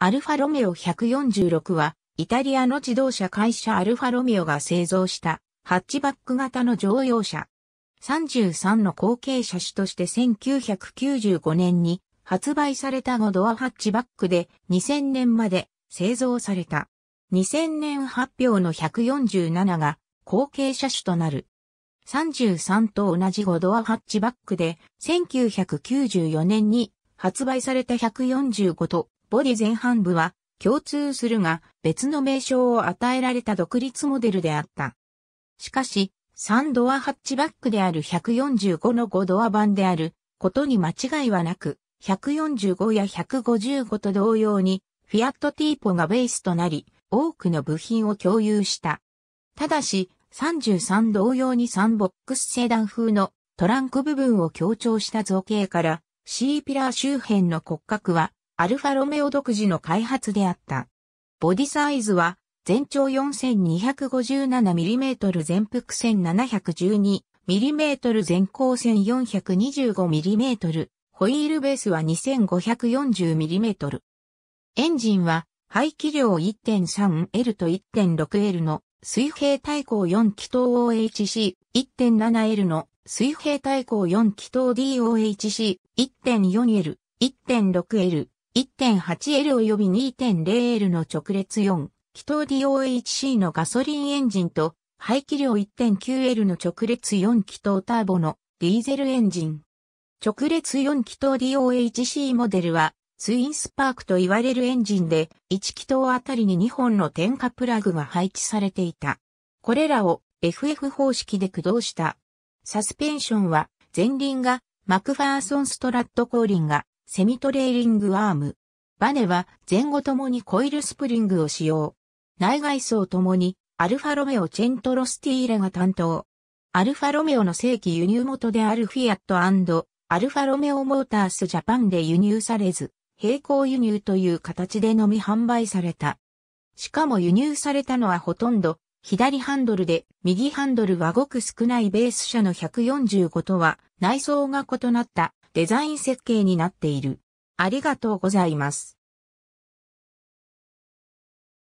アルファロメオ146は、イタリアの自動車会社アルファロメオが製造したハッチバック型の乗用車。33の後継車種として1995年に発売された5ドアハッチバックで2000年まで製造された。2000年発表の147が後継車種となる。33と同じ5ドアハッチバックで1994年に発売された145とボディ前半部は共通するが別の名称を与えられた独立モデルであった。しかし、3ドアハッチバックである145の5ドア版であることに間違いはなく、145や155と同様に、フィアットティーポがベースとなり、多くの部品を共有した。ただし、33同様に3ボックスセダン風のトランク部分を強調した造形から、C ピラー周辺の骨格はアルファロメオ独自の開発であった。ボディサイズは全長 4257mm 全幅 1712mm 全高1 425mm ホイールベースは 2540mm エンジンは排気量 1.3L と 1.6L の水平対向4気筒 OHC1.7L の水平対向4気筒 DOHC1.4L、1.6L、1.8L 及び 2.0L の直列4、気筒 DOHC のガソリンエンジンと、排気量 1.9L の直列4気筒ターボのディーゼルエンジン。直列4気筒 DOHC モデルは、ツインスパークと言われるエンジンで、1気筒あたりに2本の点火プラグが配置されていた。これらを FF 方式で駆動した。サスペンションは、前輪がマクファーソンストラット後輪がセミトレーリングアーム。バネは前後ともにコイルスプリングを使用。内外装ともにアルファロメオチェントロスティーレが担当。アルファロメオの正規輸入元であるフィアットアルファロメオモータースジャパンで輸入されず、並行輸入という形でのみ販売された。しかも輸入されたのはほとんど左ハンドルで右ハンドルはごく少ないベース車の145とは内装が異なったデザイン設計になっている。ありがとうございます。